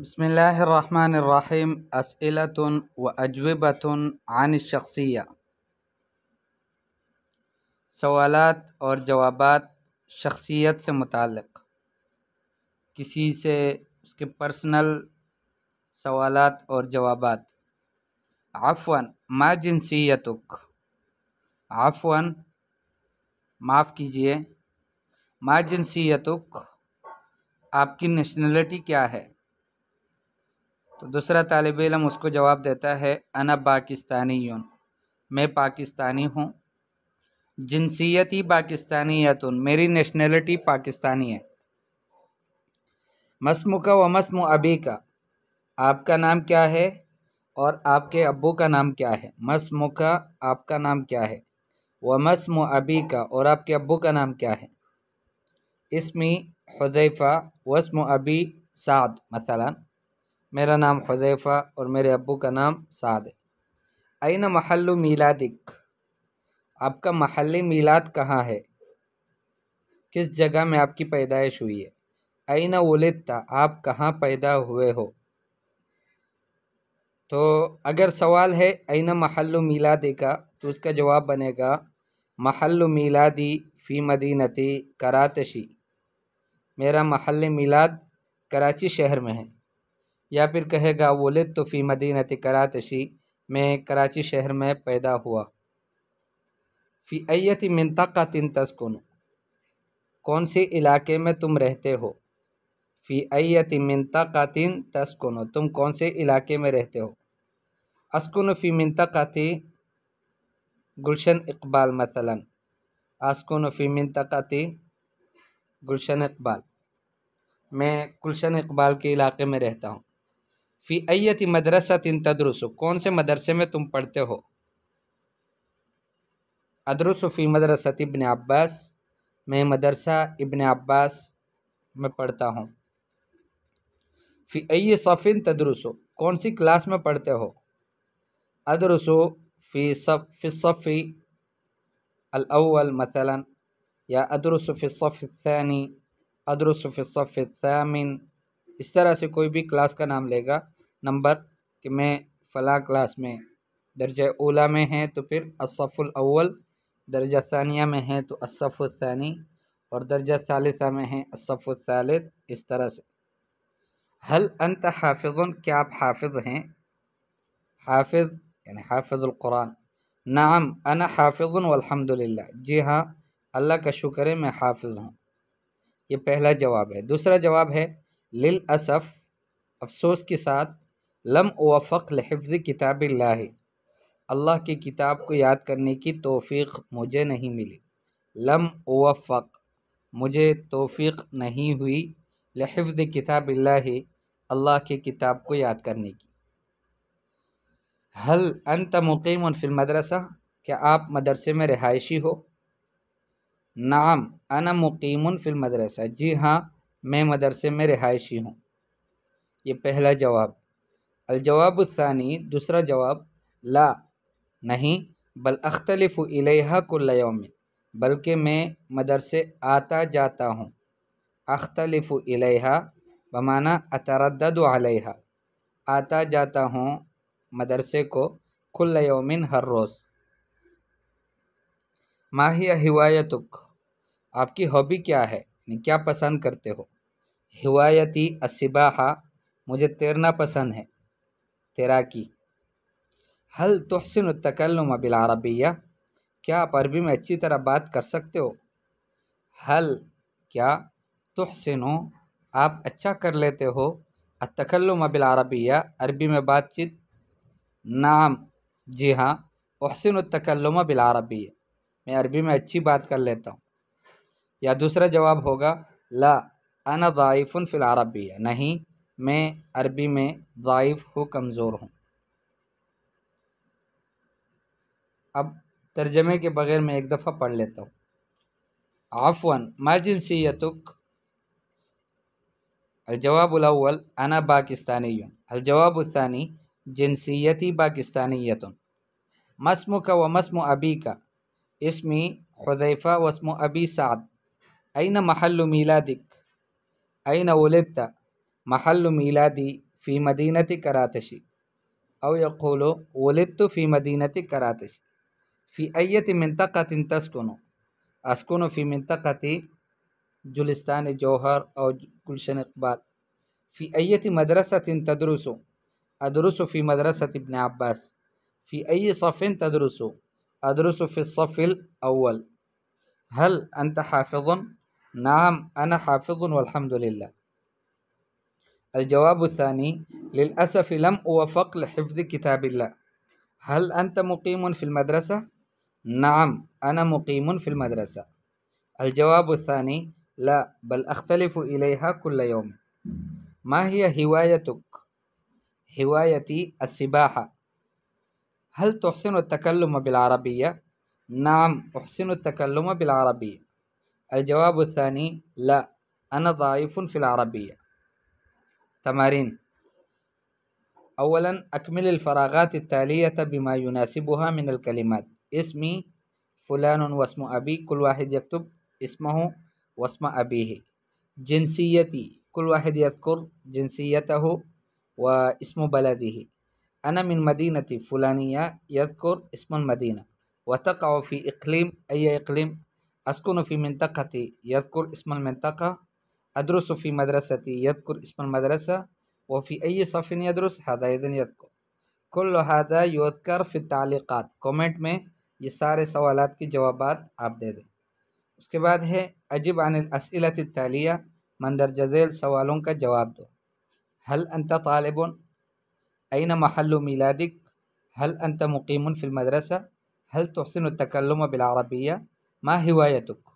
بسم اللہ الرحمن الرحیم اسلۃََََََََََََََََََََََََََََََ و اجوبۃََََََََََََََََََََن عن شخصیہ سوالات اور جوابات شخصیت سے متعلق کسی سے اس کے پرسنل سوالات اور جوابات عفواً ما جنسیتک عفواً معاف کیجئے ما جنسیتک آپ کی نیشنلٹی کیا ہے تو دوسرا طالب علم اس کو جواب دیتا ہے انا پاکستانی یون میں پاکستانی ہوں جنسیتی پاکستانی یتن میری نیشنلٹی پاکستانی ہے مسم کا و مسم ابی کا آپ کا نام کیا ہے اور آپ کے ابو کا نام کیا ہے مسم کا آپ کا نام کیا ہے و مسم ابی کا اور آپ کے ابو کا نام کیا ہے اسمی حذیفہ وسم ابی سعد مثلاً میرا نام حذیفہ اور میرے ابو کا نام سعد ہے عین محل میلادک آپ کا محل میلاد کہاں ہے کس جگہ میں آپ کی پیدائش ہوئی ہے عین ولدتا آپ کہاں پیدا ہوئے ہو تو اگر سوال ہے عین محل میلادی کا تو اس کا جواب بنے گا محل میلادی فی مدینتی کراتشی میرا محل میلاد کراچی شہر میں ہے یا پھر کہے گا ولد تو فی کراتشی میں کراچی شہر میں پیدا ہوا فی ایت منطقہ تن تسکن کون سے علاقے میں تم رہتے ہو فی ایت منطقہ تن تسکن تم کون سے علاقے میں رہتے ہو فی منطقہ تھی گلشن اقبال اسکن فی منطقہ تھی گلشن اقبال میں گلشن اقبال کے علاقے میں رہتا ہوں فی مدرسہ تن تدرس کون سے مدرسے میں تم پڑھتے ہو ادرس فی مدرسہ ابن عباس میں مدرسہ ابن عباس میں پڑھتا ہوں فی صفن تدرس کون سی کلاس میں پڑھتے ہو ادرس فی صف صفی مثلا یا فی ادر الثانی ادرس فی صف الثامن اس طرح سے کوئی بھی کلاس کا نام لے گا نمبر کہ میں فلاں کلاس میں درجہ اولیٰ میں ہیں تو پھر اصف الاول درجہ ثانیہ میں ہیں تو اصف الثانی اور درجہ ثالثہ میں ہیں اصف الثالث اس طرح سے حل انت حافظ کیا آپ حافظ ہیں حافظ یعنی حافظ القرآن نعم انا حافظ الحمد للہ جی ہاں اللہ کا شکر ہے میں حافظ ہوں یہ پہلا جواب ہے دوسرا جواب ہے للاسف افسوس کے ساتھ لم اوفق لحفظ کتاب اللہ اللہ کی کتاب کو یاد کرنے کی توفیق مجھے نہیں ملی لم اوفق مجھے توفیق نہیں ہوئی لحفظ کتاب اللہ اللہ کی کتاب کو یاد کرنے کی حل ان مقیم فی المدرسہ کیا آپ مدرسے میں رہائشی ہو نعم انا مقیم فی المدرسہ جی ہاں میں مدرسے میں رہائشی ہوں یہ پہلا جواب الجواب الثانی دوسرا جواب لا نہیں بل اختلف الیہ کل یوم بلکہ میں مدرسے آتا جاتا ہوں اختلف الیہ بمانا اتردد علیہ آتا جاتا ہوں مدرسے کو کل یومن ہر روز ماہی ہوایتک آپ کی ہابی کیا ہے یعنی کیا پسند کرتے ہو ہوایتی اسباحہ مجھے تیرنا پسند ہے تیراکی حل تحسن التکلم بالعربیہ کیا آپ عربی میں اچھی طرح بات کر سکتے ہو حل کیا تحسن ہو آپ اچھا کر لیتے ہو التکلم بالعربیہ عربی میں بات چیت نام جی ہاں احسن التکلم بالعربیہ میں عربی میں اچھی بات کر لیتا ہوں یا دوسرا جواب ہوگا لا انا ضعیف فی العربیہ نہیں میں عربی میں ضعیف ہوں کمزور ہوں اب ترجمے کے بغیر میں ایک دفعہ پڑھ لیتا ہوں عفواً ون ما جنسیتک الجواب انا پاکستانی الجواب الثانی جنسیتی پاکستانیت مسم کا و مسم ابی کا اسمی حذیفہ وسم و ابی سعد این محل میلادک این ولیطا محل ميلادي في مدينة كراتشي أو يقول ولدت في مدينة كراتشي في أي منطقة تسكن أسكن في منطقة جلستان جوهر أو جلشن إقبال في أي مدرسة تدرس أدرس في مدرسة ابن عباس في أي صف تدرس أدرس في الصف الأول هل أنت حافظ؟ نعم أنا حافظ والحمد لله الجواب الثاني للأسف لم أوفق لحفظ كتاب الله هل أنت مقيم في المدرسة؟ نعم أنا مقيم في المدرسة الجواب الثاني لا بل أختلف إليها كل يوم ما هي هوايتك؟ هوايتي السباحة هل تحسن التكلم بالعربية؟ نعم أحسن التكلم بالعربية الجواب الثاني لا أنا ضعيف في العربية تمارين أولا أكمل الفراغات التالية بما يناسبها من الكلمات اسمي فلان واسم أبي كل واحد يكتب اسمه واسم أبيه جنسيتي كل واحد يذكر جنسيته واسم بلده أنا من مدينة فلانية يذكر اسم المدينة وتقع في إقليم أي إقليم أسكن في منطقتي يذكر اسم المنطقة أدرس في مدرستي يذكر اسم المدرسة وفي أي صف يدرس هذا إذن يذكر كل هذا يذكر في التعليقات كومنت میں یہ سارے سوالات کی جوابات آپ دے دیں اس کے بعد ہے عجب عن الأسئلة التالية مندر جزيل سوالوں کا جواب دو هل انت طالب أين محل ميلادك هل انت مقيم في المدرسة هل تحسن التكلم بالعربية ما هوايتك